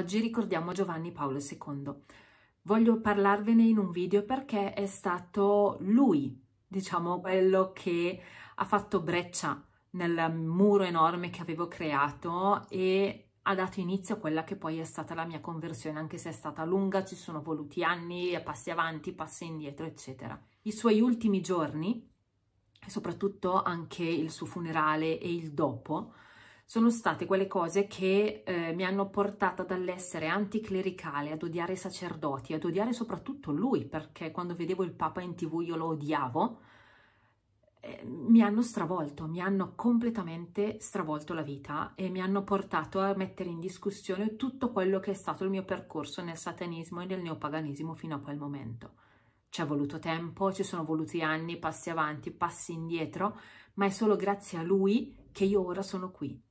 Oggi ricordiamo Giovanni Paolo II. Voglio parlarvene in un video perché è stato lui, diciamo, quello che ha fatto breccia nel muro enorme che avevo creato e ha dato inizio a quella che poi è stata la mia conversione, anche se è stata lunga, ci sono voluti anni, passi avanti, passi indietro, eccetera. I suoi ultimi giorni, e soprattutto anche il suo funerale e il dopo, sono state quelle cose che eh, mi hanno portata dall'essere anticlericale ad odiare i sacerdoti, ad odiare soprattutto lui, perché quando vedevo il Papa in tv io lo odiavo, eh, mi hanno stravolto, mi hanno completamente stravolto la vita e mi hanno portato a mettere in discussione tutto quello che è stato il mio percorso nel satanismo e nel neopaganesimo fino a quel momento. Ci è voluto tempo, ci sono voluti anni, passi avanti, passi indietro, ma è solo grazie a lui che io ora sono qui